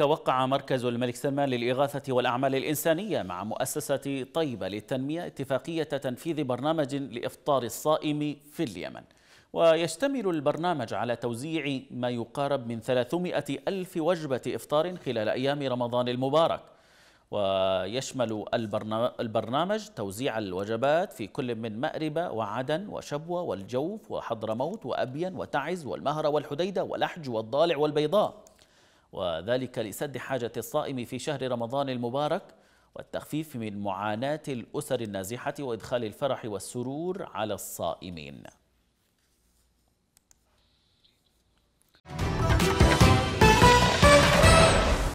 وقع مركز الملك سلمان للإغاثة والأعمال الإنسانية مع مؤسسة طيبة للتنمية اتفاقية تنفيذ برنامج لإفطار الصائم في اليمن ويشتمل البرنامج على توزيع ما يقارب من 300 ألف وجبة إفطار خلال أيام رمضان المبارك ويشمل البرنامج توزيع الوجبات في كل من مأربة وعدن وشبوة والجوف وحضرموت وأبين وتعز والمهرة والحديدة والأحج والضالع والبيضاء وذلك لسد حاجة الصائم في شهر رمضان المبارك والتخفيف من معاناة الأسر النازحة وإدخال الفرح والسرور على الصائمين